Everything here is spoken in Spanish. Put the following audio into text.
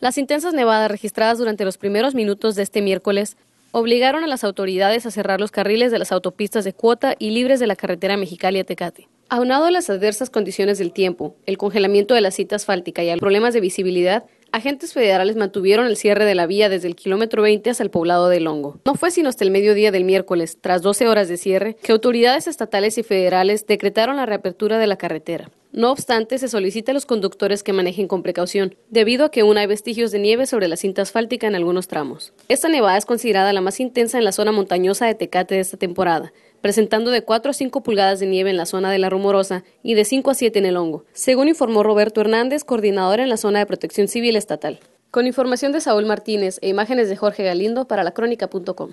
Las intensas nevadas registradas durante los primeros minutos de este miércoles obligaron a las autoridades a cerrar los carriles de las autopistas de cuota y libres de la carretera Mexicali a Tecate. Aunado a las adversas condiciones del tiempo, el congelamiento de la cita asfáltica y a problemas de visibilidad, agentes federales mantuvieron el cierre de la vía desde el kilómetro 20 hasta el poblado de Longo. No fue sino hasta el mediodía del miércoles, tras 12 horas de cierre, que autoridades estatales y federales decretaron la reapertura de la carretera. No obstante, se solicita a los conductores que manejen con precaución, debido a que aún hay vestigios de nieve sobre la cinta asfáltica en algunos tramos. Esta nevada es considerada la más intensa en la zona montañosa de Tecate de esta temporada, presentando de 4 a 5 pulgadas de nieve en la zona de la Rumorosa y de 5 a 7 en el Hongo, según informó Roberto Hernández, coordinador en la zona de Protección Civil Estatal. Con información de Saúl Martínez e imágenes de Jorge Galindo para La Crónica.com.